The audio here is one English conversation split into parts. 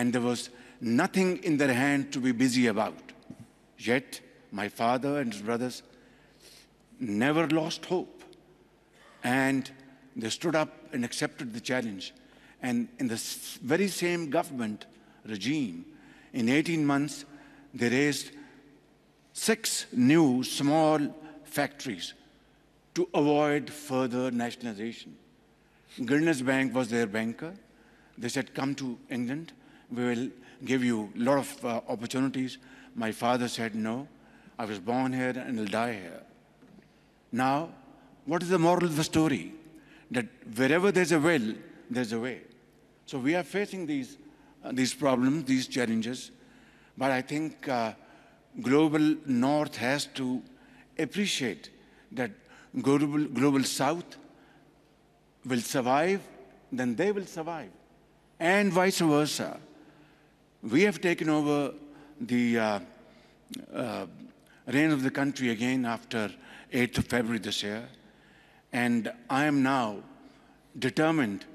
and there was nothing in their hand to be busy about. Yet, my father and his brothers never lost hope. And they stood up and accepted the challenge. And in the very same government regime, in 18 months, they raised six new small factories to avoid further nationalization. Gurner's Bank was their banker. They said, Come to England we will give you a lot of uh, opportunities. My father said, no, I was born here and will die here. Now, what is the moral of the story? That wherever there's a will, there's a way. So we are facing these, uh, these problems, these challenges, but I think uh, global north has to appreciate that global, global south will survive, then they will survive, and vice versa. We have taken over the uh, uh, reign of the country again after 8th of February this year. And I am now determined,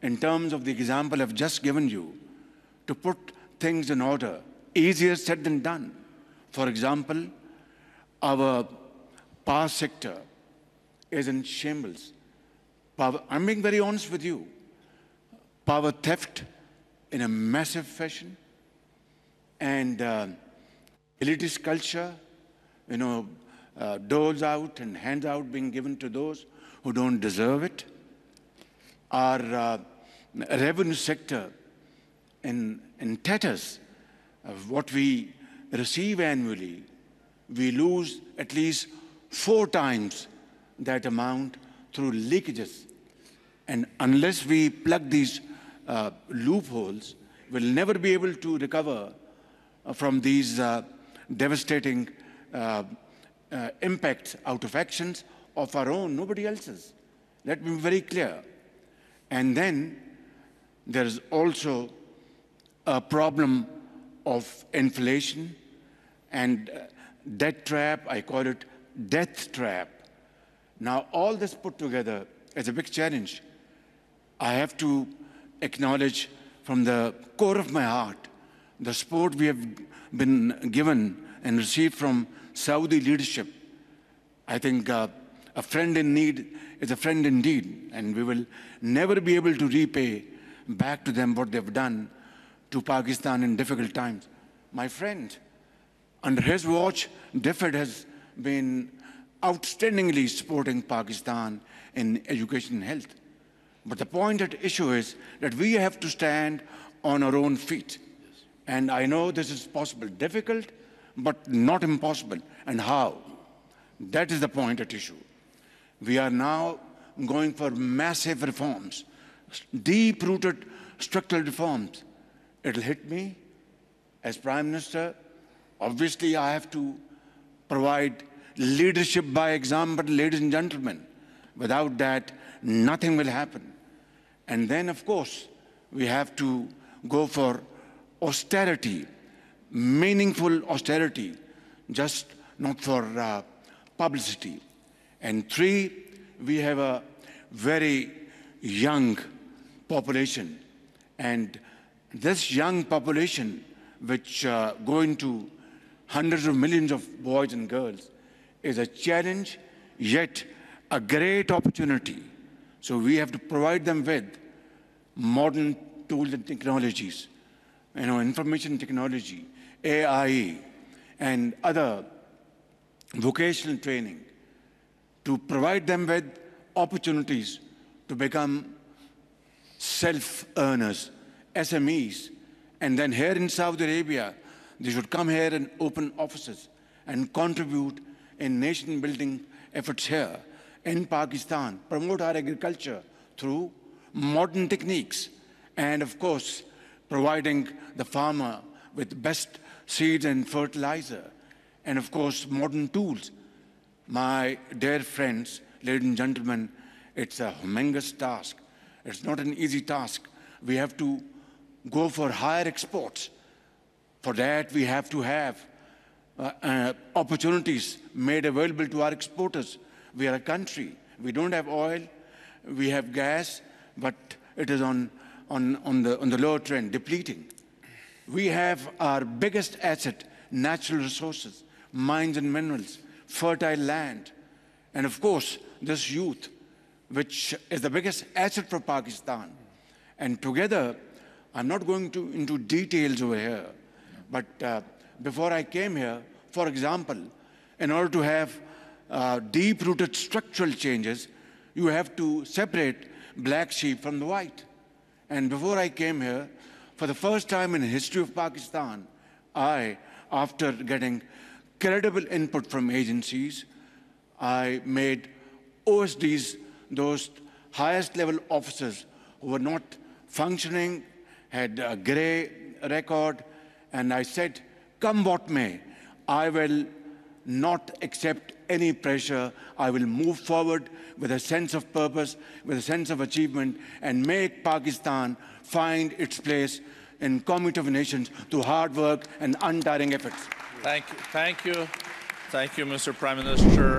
in terms of the example I've just given you, to put things in order. Easier said than done. For example, our power sector is in shambles. Power, I'm being very honest with you. Power theft in a massive fashion. And uh, elitist culture, you know, uh, doles out and hands out being given to those who don't deserve it. Our uh, revenue sector in, in tatters of what we receive annually, we lose at least four times that amount through leakages. And unless we plug these uh, loopholes will never be able to recover uh, from these uh, devastating uh, uh, impacts out of actions of our own, nobody else's. Let me be very clear. And then there is also a problem of inflation and uh, debt trap, I call it death trap. Now all this put together is a big challenge. I have to acknowledge from the core of my heart the support we have been given and received from Saudi leadership. I think uh, a friend in need is a friend indeed, and we will never be able to repay back to them what they've done to Pakistan in difficult times. My friend, under his watch, DFID has been outstandingly supporting Pakistan in education and health. But the point at issue is that we have to stand on our own feet. Yes. And I know this is possible, difficult, but not impossible. And how? That is the point at issue. We are now going for massive reforms, deep rooted structural reforms. It'll hit me as Prime Minister. Obviously, I have to provide leadership by example, ladies and gentlemen. Without that, nothing will happen. And then, of course, we have to go for austerity, meaningful austerity, just not for uh, publicity. And three, we have a very young population. And this young population, which uh, go into hundreds of millions of boys and girls, is a challenge, yet a great opportunity. So we have to provide them with modern tools and technologies, you know, information technology, AI, and other vocational training to provide them with opportunities to become self-earners, SMEs. And then here in Saudi Arabia, they should come here and open offices and contribute in nation-building efforts here. In Pakistan, promote our agriculture through modern techniques, and of course, providing the farmer with best seeds and fertilizer, and of course, modern tools. My dear friends, ladies and gentlemen, it's a humongous task. It's not an easy task. We have to go for higher exports. For that, we have to have uh, uh, opportunities made available to our exporters. We are a country. We don't have oil. We have gas, but it is on, on, on, the, on the lower trend, depleting. We have our biggest asset, natural resources, mines and minerals, fertile land, and of course, this youth, which is the biggest asset for Pakistan. And together, I'm not going to, into details over here, but uh, before I came here, for example, in order to have uh, deep-rooted structural changes, you have to separate black sheep from the white. And before I came here, for the first time in the history of Pakistan, I, after getting credible input from agencies, I made OSDs, those highest level officers who were not functioning, had a gray record, and I said, come what may, I will not accept any pressure. I will move forward with a sense of purpose, with a sense of achievement, and make Pakistan find its place in community of nations through hard work and untiring efforts. Thank you. Thank you. Thank you, Mr. Prime Minister.